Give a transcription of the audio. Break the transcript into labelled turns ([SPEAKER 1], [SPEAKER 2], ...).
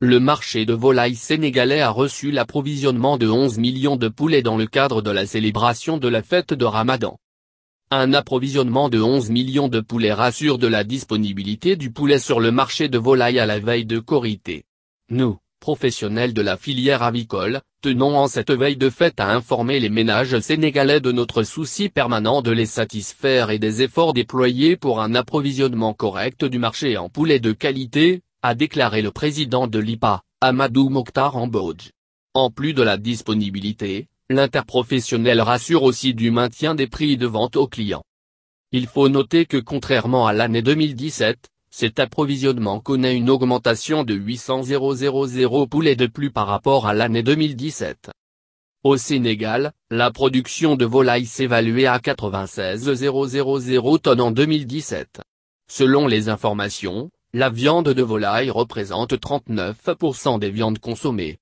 [SPEAKER 1] Le marché de volailles sénégalais a reçu l'approvisionnement de 11 millions de poulets dans le cadre de la célébration de la fête de Ramadan. Un approvisionnement de 11 millions de poulets rassure de la disponibilité du poulet sur le marché de volailles à la veille de Corité. Nous, professionnels de la filière avicole, tenons en cette veille de fête à informer les ménages sénégalais de notre souci permanent de les satisfaire et des efforts déployés pour un approvisionnement correct du marché en poulets de qualité, a déclaré le président de l'IPA, Amadou Mokhtar Ambodj. En plus de la disponibilité, l'interprofessionnel rassure aussi du maintien des prix de vente aux clients. Il faut noter que contrairement à l'année 2017, cet approvisionnement connaît une augmentation de 800 000 poulets de plus par rapport à l'année 2017. Au Sénégal, la production de volailles s'évaluait à 96 000 tonnes en 2017. Selon les informations, la viande de volaille représente 39%
[SPEAKER 2] des viandes consommées.